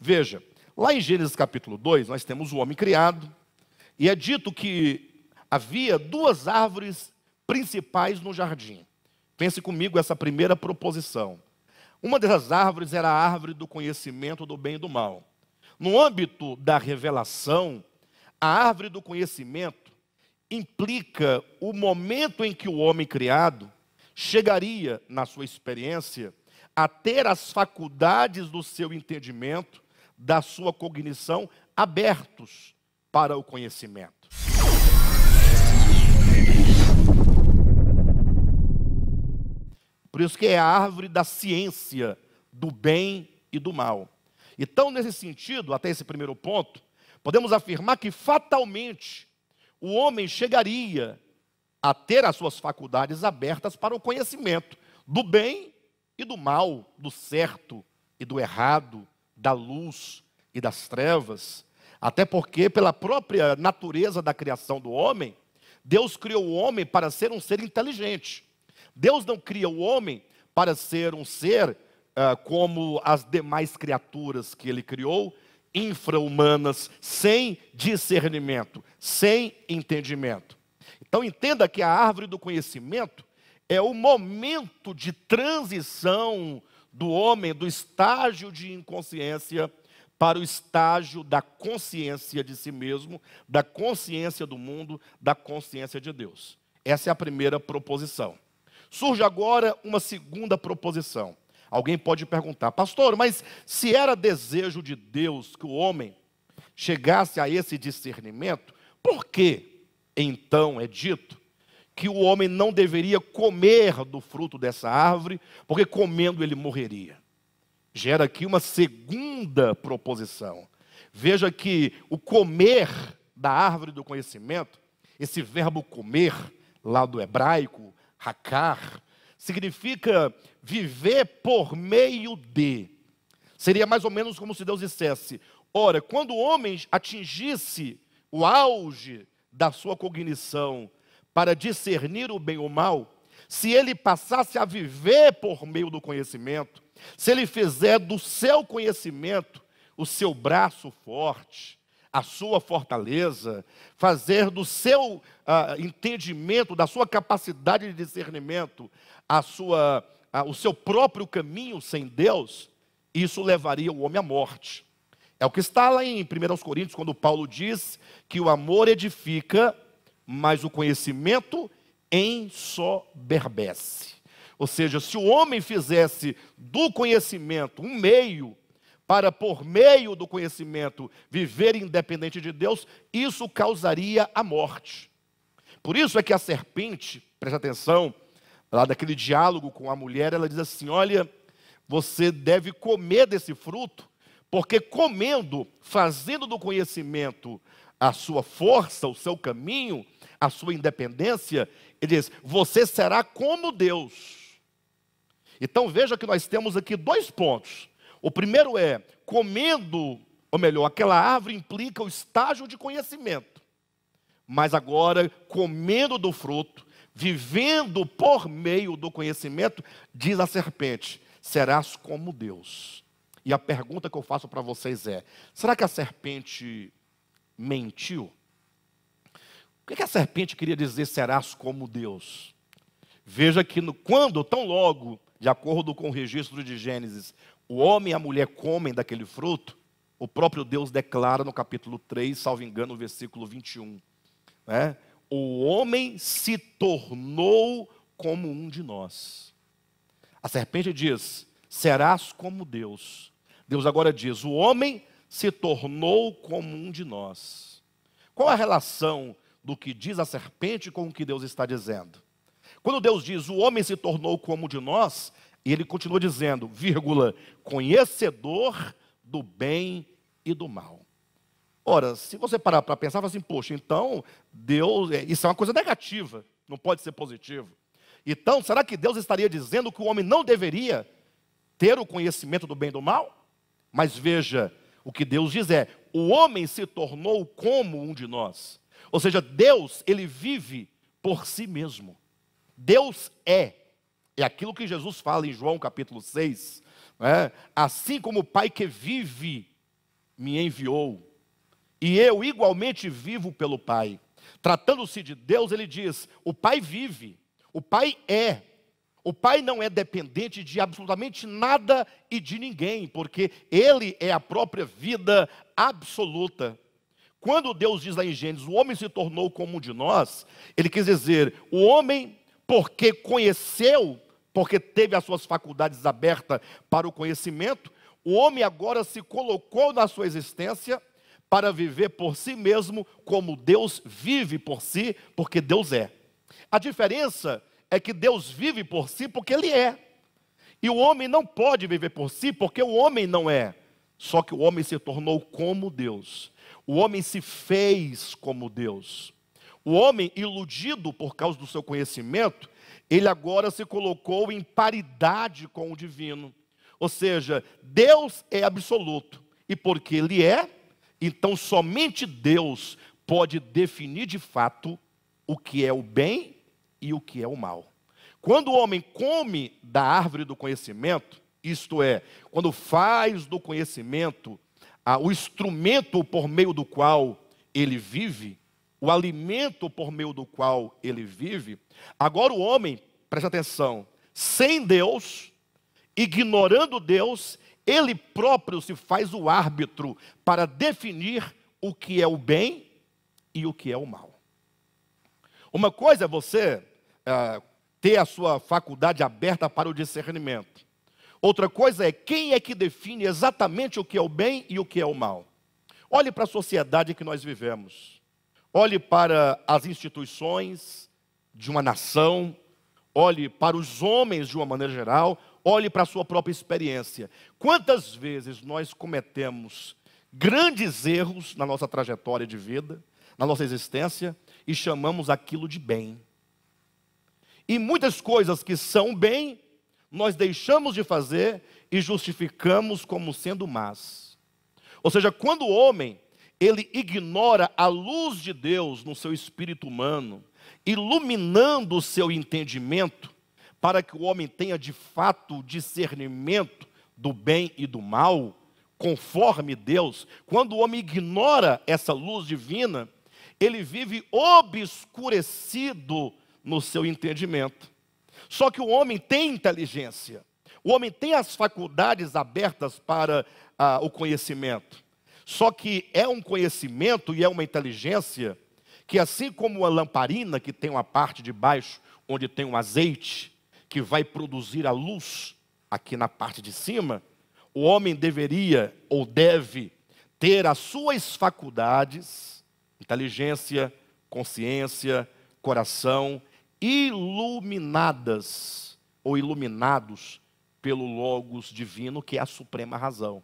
Veja, lá em Gênesis capítulo 2, nós temos o homem criado, e é dito que havia duas árvores principais no jardim. Pense comigo essa primeira proposição. Uma dessas árvores era a árvore do conhecimento do bem e do mal. No âmbito da revelação, a árvore do conhecimento implica o momento em que o homem criado chegaria, na sua experiência, a ter as faculdades do seu entendimento da sua cognição abertos para o conhecimento. Por isso que é a árvore da ciência do bem e do mal. Então, nesse sentido, até esse primeiro ponto, podemos afirmar que fatalmente o homem chegaria a ter as suas faculdades abertas para o conhecimento do bem e do mal, do certo e do errado, da luz e das trevas, até porque, pela própria natureza da criação do homem, Deus criou o homem para ser um ser inteligente. Deus não cria o homem para ser um ser ah, como as demais criaturas que ele criou, infra-humanas, sem discernimento, sem entendimento. Então, entenda que a árvore do conhecimento é o momento de transição do homem do estágio de inconsciência para o estágio da consciência de si mesmo, da consciência do mundo, da consciência de Deus. Essa é a primeira proposição. Surge agora uma segunda proposição. Alguém pode perguntar, pastor, mas se era desejo de Deus que o homem chegasse a esse discernimento, por que então é dito que o homem não deveria comer do fruto dessa árvore, porque comendo ele morreria. Gera aqui uma segunda proposição. Veja que o comer da árvore do conhecimento, esse verbo comer, lá do hebraico, hakar, significa viver por meio de. Seria mais ou menos como se Deus dissesse: Ora, quando o homem atingisse o auge da sua cognição para discernir o bem ou o mal, se ele passasse a viver por meio do conhecimento, se ele fizer do seu conhecimento o seu braço forte, a sua fortaleza, fazer do seu ah, entendimento, da sua capacidade de discernimento, a sua, ah, o seu próprio caminho sem Deus, isso levaria o homem à morte. É o que está lá em 1 Coríntios, quando Paulo diz que o amor edifica mas o conhecimento ensoberbece. Ou seja, se o homem fizesse do conhecimento um meio para, por meio do conhecimento, viver independente de Deus, isso causaria a morte. Por isso é que a serpente, preste atenção, lá daquele diálogo com a mulher, ela diz assim: Olha, você deve comer desse fruto, porque comendo, fazendo do conhecimento a sua força, o seu caminho, a sua independência, ele diz: Você será como Deus. Então veja que nós temos aqui dois pontos. O primeiro é: comendo, ou melhor, aquela árvore implica o estágio de conhecimento. Mas agora, comendo do fruto, vivendo por meio do conhecimento, diz a serpente: serás como Deus. E a pergunta que eu faço para vocês é: será que a serpente mentiu? O que a serpente queria dizer serás como Deus? Veja que no, quando, tão logo, de acordo com o registro de Gênesis, o homem e a mulher comem daquele fruto, o próprio Deus declara no capítulo 3, salvo engano, no versículo 21. Né? O homem se tornou como um de nós. A serpente diz: serás como Deus. Deus agora diz: o homem se tornou como um de nós. Qual a relação do que diz a serpente com o que Deus está dizendo. Quando Deus diz, o homem se tornou como de nós, ele continua dizendo, vírgula, conhecedor do bem e do mal. Ora, se você parar para pensar, assim, poxa, então Deus, é, isso é uma coisa negativa, não pode ser positivo. Então, será que Deus estaria dizendo que o homem não deveria ter o conhecimento do bem e do mal? Mas veja, o que Deus diz é: o homem se tornou como um de nós. Ou seja, Deus, ele vive por si mesmo. Deus é. É aquilo que Jesus fala em João capítulo 6. Né? Assim como o Pai que vive me enviou, e eu igualmente vivo pelo Pai. Tratando-se de Deus, ele diz: o Pai vive, o Pai é. O Pai não é dependente de absolutamente nada e de ninguém, porque Ele é a própria vida absoluta. Quando Deus diz lá em Gênesis, o homem se tornou como um de nós, ele quis dizer, o homem, porque conheceu, porque teve as suas faculdades abertas para o conhecimento, o homem agora se colocou na sua existência para viver por si mesmo como Deus vive por si, porque Deus é. A diferença é que Deus vive por si porque Ele é. E o homem não pode viver por si porque o homem não é. Só que o homem se tornou como Deus. O homem se fez como Deus. O homem, iludido por causa do seu conhecimento, ele agora se colocou em paridade com o divino. Ou seja, Deus é absoluto. E porque Ele é, então somente Deus pode definir de fato o que é o bem e o que é o mal. Quando o homem come da árvore do conhecimento, isto é, quando faz do conhecimento o instrumento por meio do qual ele vive, o alimento por meio do qual ele vive. Agora o homem, presta atenção, sem Deus, ignorando Deus, ele próprio se faz o árbitro para definir o que é o bem e o que é o mal. Uma coisa é você eh, ter a sua faculdade aberta para o discernimento. Outra coisa é quem é que define exatamente o que é o bem e o que é o mal. Olhe para a sociedade que nós vivemos. Olhe para as instituições de uma nação, olhe para os homens de uma maneira geral, olhe para a sua própria experiência. Quantas vezes nós cometemos grandes erros na nossa trajetória de vida, na nossa existência, e chamamos aquilo de bem. E muitas coisas que são bem nós deixamos de fazer e justificamos como sendo más. Ou seja, quando o homem ele ignora a luz de Deus no seu espírito humano, iluminando o seu entendimento, para que o homem tenha de fato discernimento do bem e do mal, conforme Deus. Quando o homem ignora essa luz divina, ele vive obscurecido no seu entendimento. Só que o homem tem inteligência, o homem tem as faculdades abertas para ah, o conhecimento. Só que é um conhecimento e é uma inteligência que, assim como a lamparina, que tem uma parte de baixo onde tem um azeite, que vai produzir a luz aqui na parte de cima, o homem deveria ou deve ter as suas faculdades, inteligência, consciência, coração, iluminadas ou iluminados pelo Logos divino, que é a suprema razão.